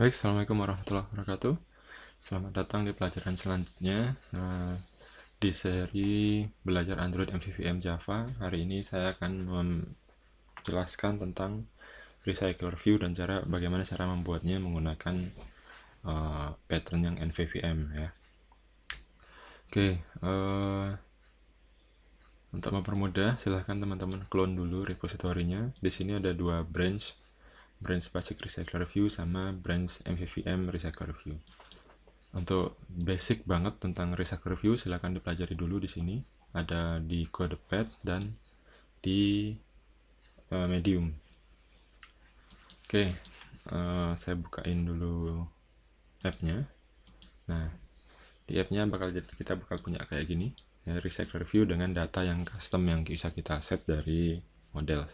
Baik, Assalamualaikum warahmatullahi wabarakatuh Selamat datang di pelajaran selanjutnya eh, Di seri belajar Android MVVM Java Hari ini saya akan menjelaskan tentang Recycler View dan cara bagaimana cara membuatnya menggunakan eh, pattern yang MVVM ya Oke, eh, untuk mempermudah silahkan teman-teman clone dulu repositorinya di sini ada dua branch branch basic recycle review sama branch MVVM recycle review. Untuk basic banget tentang recycle review silahkan dipelajari dulu di sini ada di kode CodePad dan di uh, Medium. Oke, okay, uh, eh, saya bukain dulu app-nya. Nah, di app-nya bakal kita bakal punya kayak gini, ya, recycle review dengan data yang custom yang bisa kita set dari model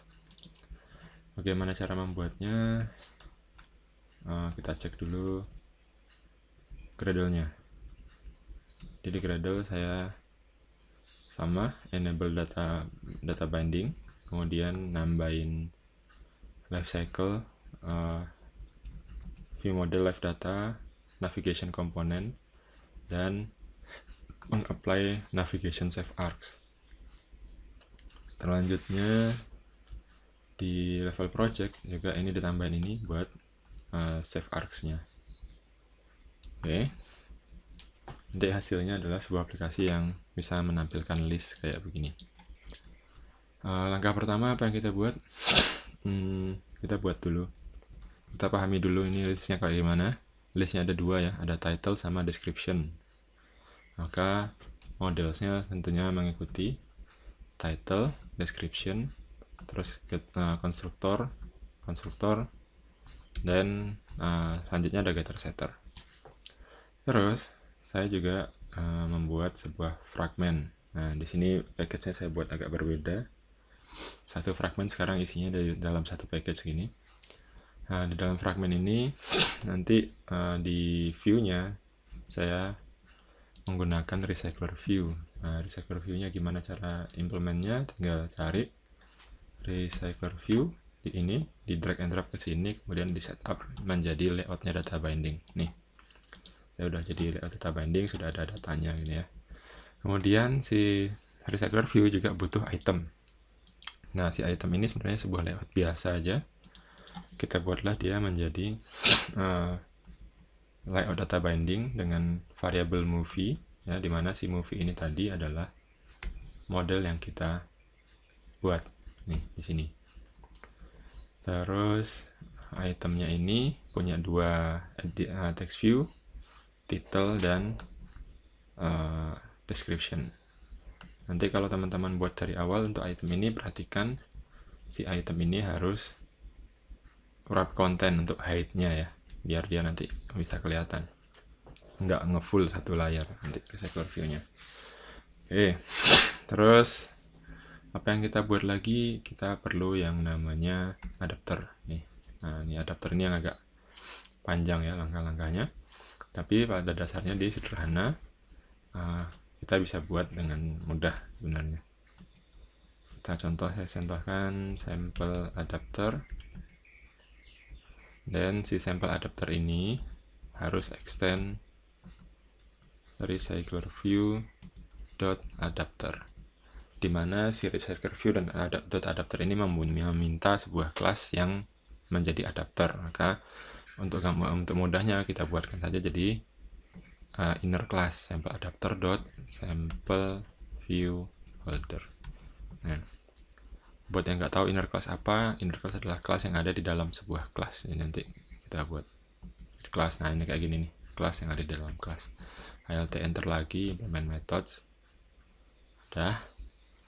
bagaimana cara membuatnya uh, kita cek dulu gradle-nya jadi gradle saya sama enable data data binding kemudian nambahin life cycle uh, view model live data navigation component dan mengapply navigation save arcs selanjutnya di level project juga ini ditambahin ini buat uh, save arcs-nya. Oke. Okay. Nanti hasilnya adalah sebuah aplikasi yang bisa menampilkan list kayak begini. Uh, langkah pertama apa yang kita buat? Hmm, kita buat dulu. Kita pahami dulu ini listnya kayak gimana. Listnya ada dua ya, ada title sama description. Maka modelsnya tentunya mengikuti title, description, terus uh, konstruktor konstruktor dan uh, selanjutnya ada getter setter terus saya juga uh, membuat sebuah fragment. nah di sini package-nya saya buat agak berbeda satu fragment sekarang isinya dari dalam satu package gini nah di dalam fragment ini nanti uh, di view-nya saya menggunakan recycler view nah, recycler view-nya gimana cara implementnya tinggal cari recycler view di ini di drag and drop ke sini kemudian di setup menjadi layoutnya data binding nih saya udah jadi layout data binding sudah ada datanya ini ya kemudian si recycler view juga butuh item nah si item ini sebenarnya sebuah layout biasa aja kita buatlah dia menjadi uh, layout data binding dengan variable movie ya dimana si movie ini tadi adalah model yang kita buat nih di sini terus itemnya ini punya dua eh, text view title dan uh, description nanti kalau teman-teman buat dari awal untuk item ini perhatikan si item ini harus wrap konten untuk height-nya ya biar dia nanti bisa kelihatan nggak ngefull satu layar nanti ke view-nya oke okay. terus apa yang kita buat lagi kita perlu yang namanya adapter nih nah ini adapter ini yang agak panjang ya langkah-langkahnya tapi pada dasarnya dia sederhana uh, kita bisa buat dengan mudah sebenarnya kita contoh saya contohkan sampel adapter dan si sampel adapter ini harus extend recycler view dot adapter di mana si Richard Curfew dan Dot Adapter ini meminta sebuah kelas yang menjadi adapter. Maka untuk untuk mudahnya kita buatkan saja jadi uh, inner class sample adapter dot sample view holder. Nah, buat yang nggak tahu inner class apa, inner class adalah kelas yang ada di dalam sebuah kelas. Ini nanti kita buat kelas. Nah ini kayak gini nih, kelas yang ada di dalam kelas. ALT enter lagi implement methods. Udah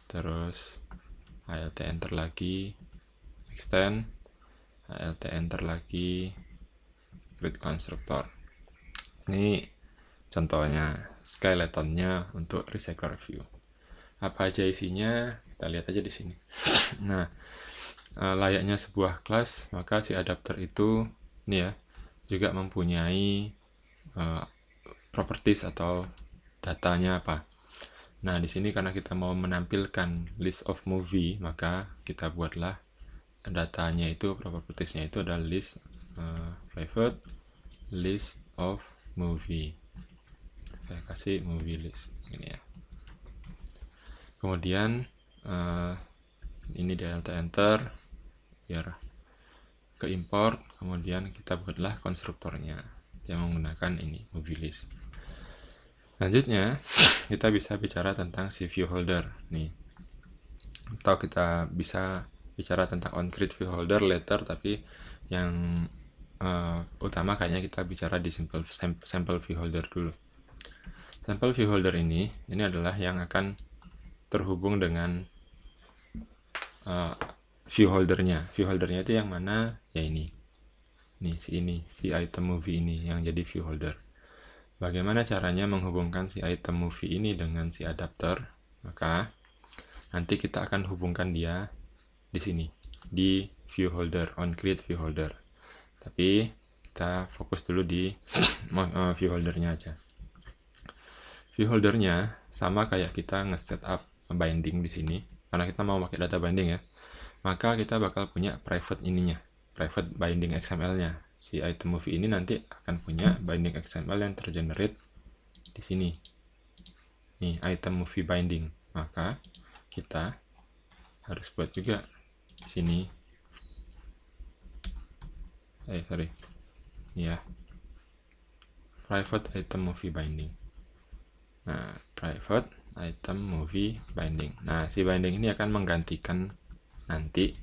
terus alt enter lagi extend alt enter lagi grid constructor ini contohnya skeletonnya untuk recycler view apa aja isinya kita lihat aja di sini nah e, layaknya sebuah kelas maka si adapter itu ini ya juga mempunyai uh, properties atau datanya apa Nah, di sini karena kita mau menampilkan list of movie, maka kita buatlah datanya itu, propertiesnya itu adalah list uh, private list of movie. Saya kasih movie list ini ya. Kemudian uh, ini dia enter enter biar ke import, kemudian kita buatlah konstruktornya yang menggunakan ini movie list. Selanjutnya kita bisa bicara tentang si view holder nih atau kita bisa bicara tentang on grid view holder later tapi yang uh, utama kayaknya kita bicara di simple sample view holder dulu sample view holder ini ini adalah yang akan terhubung dengan uh, view holdernya view holdernya itu yang mana ya ini nih si ini si item movie ini yang jadi view holder Bagaimana caranya menghubungkan si item movie ini dengan si adapter? Maka nanti kita akan hubungkan dia di sini di view holder on create view holder. Tapi kita fokus dulu di eh, view holdernya aja. View holdernya sama kayak kita nge up binding di sini karena kita mau pakai data binding ya. Maka kita bakal punya private ininya, private binding XML-nya si item movie ini nanti akan punya hmm. binding XML yang tergenerate di sini. Nih, item movie binding. Maka kita harus buat juga di sini. Eh, sorry. Ya. Private item movie binding. Nah, private item movie binding. Nah, si binding ini akan menggantikan nanti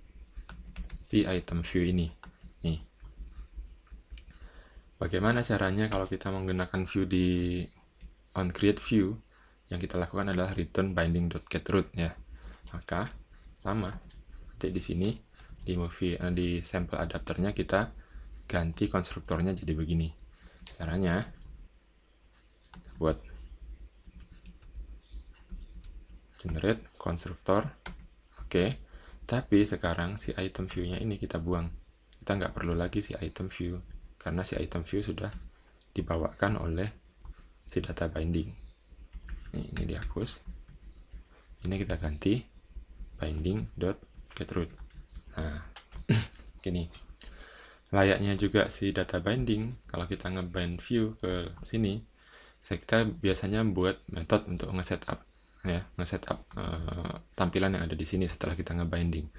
si item view ini Bagaimana caranya kalau kita menggunakan view di on create view yang kita lakukan adalah return binding.getRoot ya. Maka sama seperti di sini di movie eh, di sample adapternya kita ganti konstruktornya jadi begini. Caranya buat generate konstruktor. Oke. Okay. Tapi sekarang si item view-nya ini kita buang. Kita nggak perlu lagi si item view karena si item view sudah dibawakan oleh si data binding ini, ini dihapus ini kita ganti binding dot root nah gini layaknya juga si data binding kalau kita ngebind view ke sini kita biasanya buat metode untuk nge-setup ya nge-setup uh, eh, tampilan yang ada di sini setelah kita ngebinding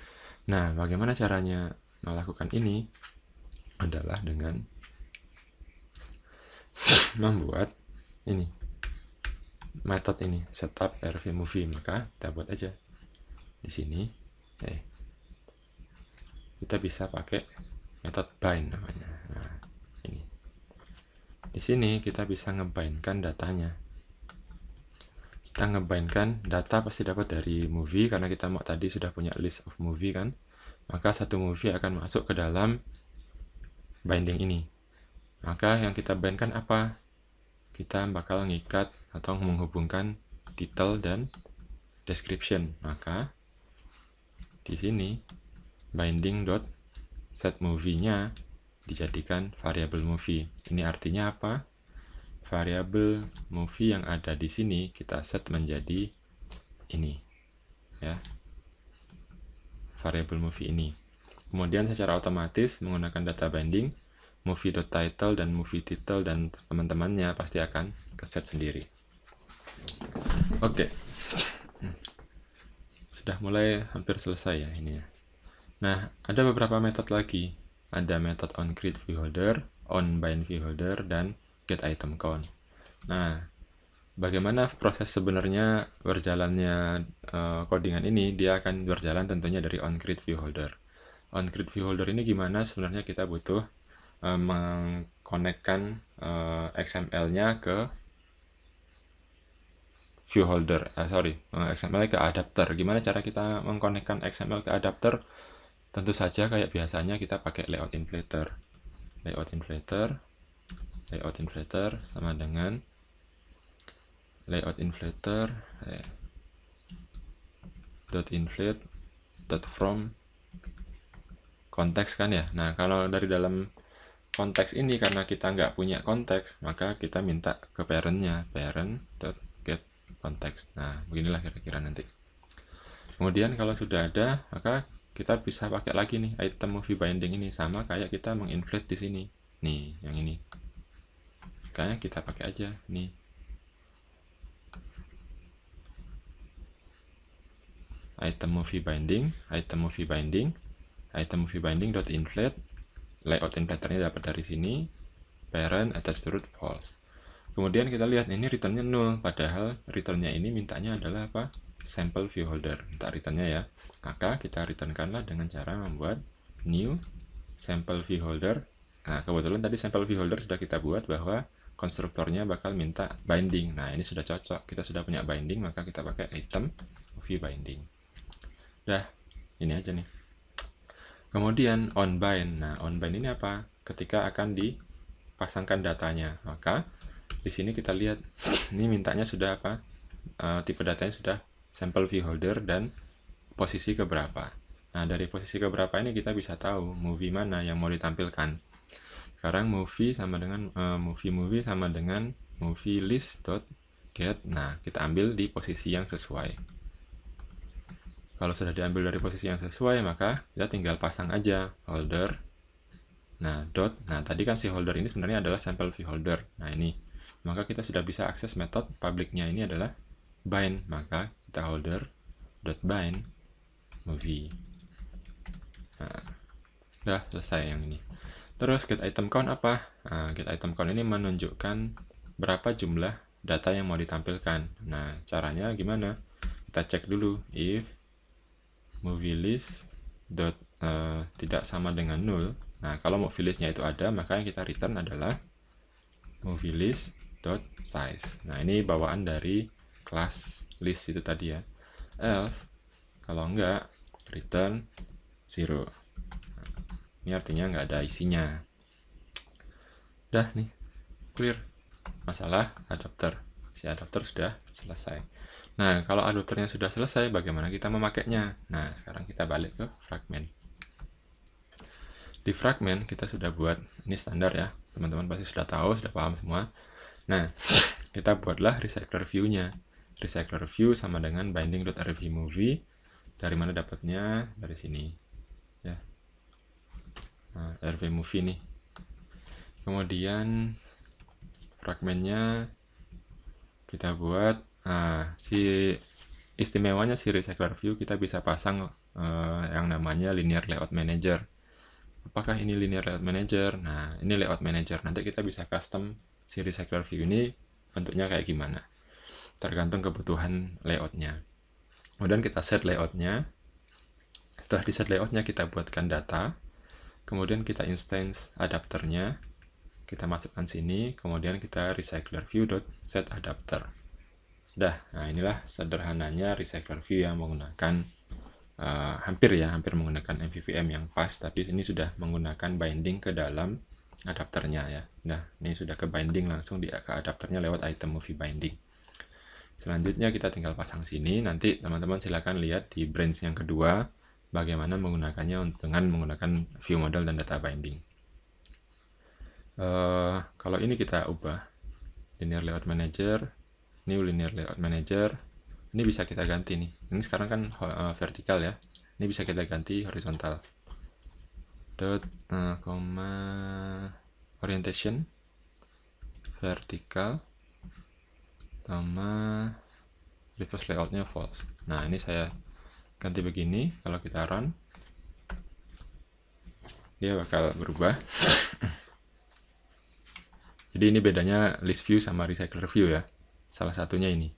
nah bagaimana caranya melakukan ini adalah dengan membuat ini metode ini setup rv movie maka kita buat aja di sini eh kita bisa pakai metode bind namanya nah ini di sini kita bisa ngebindkan datanya kita ngebindkan data pasti dapat dari movie karena kita mau tadi sudah punya list of movie kan maka satu movie akan masuk ke dalam binding ini maka yang kita bandkan apa? Kita bakal ngikat atau menghubungkan title dan description. Maka di sini binding dot set movie-nya dijadikan variable movie. Ini artinya apa? Variable movie yang ada di sini kita set menjadi ini. Ya. variable movie ini. Kemudian secara otomatis menggunakan data binding movie.title dan movie title dan teman-temannya pasti akan keset sendiri. Oke. Okay. Sudah mulai hampir selesai ya ini ya. Nah, ada beberapa metode lagi. Ada metode on create view holder, on bind view holder dan get item count. Nah, bagaimana proses sebenarnya berjalannya uh, codingan ini? Dia akan berjalan tentunya dari on create view holder. On create view holder ini gimana sebenarnya kita butuh uh, mengkonekkan uh, eh, XML-nya ke view holder, eh, sorry, eh, XML ke adapter. Gimana cara kita mengkonekkan XML ke adapter? Tentu saja kayak biasanya kita pakai layout inflator. Layout inflator, layout inflator sama dengan layout inflator dot inflate dot from konteks kan ya. Nah, kalau dari dalam konteks ini karena kita nggak punya konteks maka kita minta ke parentnya parent.get konteks nah beginilah kira-kira nanti kemudian kalau sudah ada maka kita bisa pakai lagi nih item movie binding ini sama kayak kita menginflate di sini nih yang ini kayaknya kita pakai aja nih item movie binding item movie binding item movie binding dot inflate layout template-nya dapat dari sini parent atas root false kemudian kita lihat ini returnnya nol padahal returnnya ini mintanya adalah apa sample view holder minta returnnya ya maka kita returnkanlah dengan cara membuat new sample view holder nah kebetulan tadi sample view holder sudah kita buat bahwa konstruktornya bakal minta binding. Nah, ini sudah cocok. Kita sudah punya binding, maka kita pakai item view binding. Dah, ini aja nih. Kemudian on bind. Nah, on bind ini apa? Ketika akan dipasangkan datanya. Maka di sini kita lihat ini mintanya sudah apa? E, tipe datanya sudah sampel holder dan posisi keberapa. Nah, dari posisi keberapa ini kita bisa tahu movie mana yang mau ditampilkan. Sekarang movie sama dengan e, movie movie sama dengan movie list dot get. Nah, kita ambil di posisi yang sesuai. Kalau sudah diambil dari posisi yang sesuai, maka kita tinggal pasang aja holder. Nah, dot. Nah, tadi kan si holder ini sebenarnya adalah sampel view holder. Nah, ini. Maka kita sudah bisa akses metode publicnya ini adalah bind. Maka kita holder dot bind movie. Nah, udah selesai yang ini. Terus get item count apa? Nah, get item count ini menunjukkan berapa jumlah data yang mau ditampilkan. Nah, caranya gimana? Kita cek dulu if movie list dot uh, tidak sama dengan nol nah kalau movie listnya itu ada maka yang kita return adalah movie list dot size nah ini bawaan dari class list itu tadi ya else kalau enggak return zero nah, ini artinya enggak ada isinya dah nih clear masalah adapter si adapter sudah selesai Nah, kalau adopternya sudah selesai, bagaimana kita memakainya? Nah, sekarang kita balik ke fragment. Di fragment, kita sudah buat, ini standar ya, teman-teman pasti sudah tahu, sudah paham semua. Nah, kita buatlah recycler view-nya. Recycler view sama dengan rv movie. Dari mana dapatnya? Dari sini. Ya. Nah, rv movie nih. Kemudian fragmentnya kita buat Nah, si istimewanya si Recycler View kita bisa pasang uh, yang namanya Linear Layout Manager. Apakah ini Linear Layout Manager? Nah, ini Layout Manager. Nanti kita bisa custom si Recycler View ini bentuknya kayak gimana. Tergantung kebutuhan layoutnya. Kemudian kita set layoutnya. Setelah di set layoutnya kita buatkan data. Kemudian kita instance adapternya. Kita masukkan sini. Kemudian kita recycler set adapter. Dah, nah inilah sederhananya recycler view yang menggunakan uh, hampir ya, hampir menggunakan MVVM yang pas, tapi ini sudah menggunakan binding ke dalam adapternya ya. Nah, ini sudah ke binding langsung di ke adapternya lewat item movie binding. Selanjutnya kita tinggal pasang sini, nanti teman-teman silahkan lihat di branch yang kedua bagaimana menggunakannya dengan menggunakan view model dan data binding. Uh, kalau ini kita ubah linear layout manager new linear layout manager ini bisa kita ganti nih ini sekarang kan uh, vertikal ya ini bisa kita ganti horizontal dot uh, eh, koma orientation vertikal sama reverse layoutnya false nah ini saya ganti begini kalau kita run dia bakal berubah jadi ini bedanya list view sama recycler view ya salah satunya ini.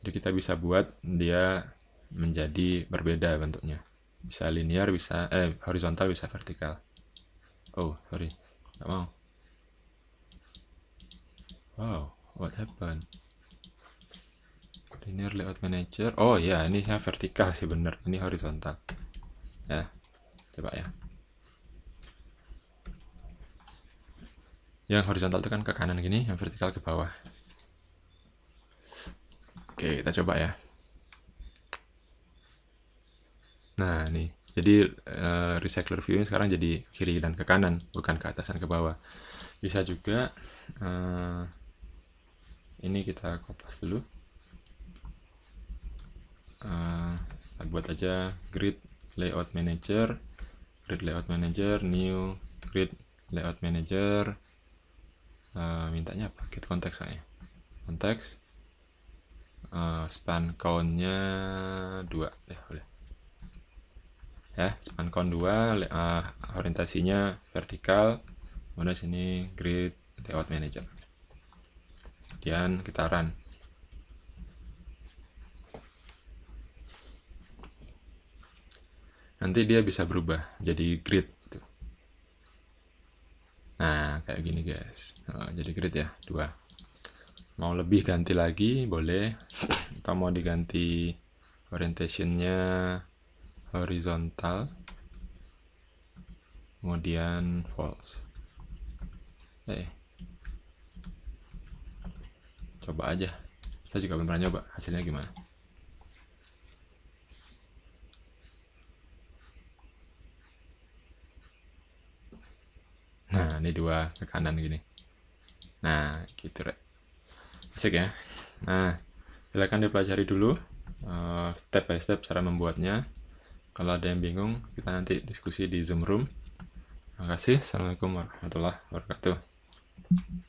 Jadi kita bisa buat dia menjadi berbeda bentuknya. Bisa linear, bisa eh horizontal, bisa vertikal. Oh, sorry. Nggak mau. Wow, what happened? Linear layout manager. Oh ya, yeah, ini saya vertikal sih bener. Ini horizontal. Ya, coba ya. Yang horizontal itu kan ke kanan gini, yang vertikal ke bawah. Oke, kita coba ya. Nah, nih. Jadi uh, recycler view sekarang jadi kiri dan ke kanan, bukan ke atas dan ke bawah. Bisa juga uh, ini kita kopas dulu. Uh, kita buat aja grid layout manager, grid layout manager, new grid layout manager. Uh, mintanya apa? Kita konteks saya. Konteks Eh, span countnya 2 ya boleh ya span count 2 uh, eh, orientasinya vertikal kemudian sini grid layout manager kemudian kita run nanti dia bisa berubah jadi grid gitu. nah kayak gini guys nah, jadi grid ya dua mau lebih ganti lagi boleh atau mau diganti orientationnya horizontal kemudian false eh coba aja saya juga belum pernah nyoba hasilnya gimana nah ini dua ke kanan gini nah gitu rek asik ya nah silakan dipelajari dulu uh, step by step cara membuatnya kalau ada yang bingung kita nanti diskusi di zoom room terima kasih assalamualaikum warahmatullahi wabarakatuh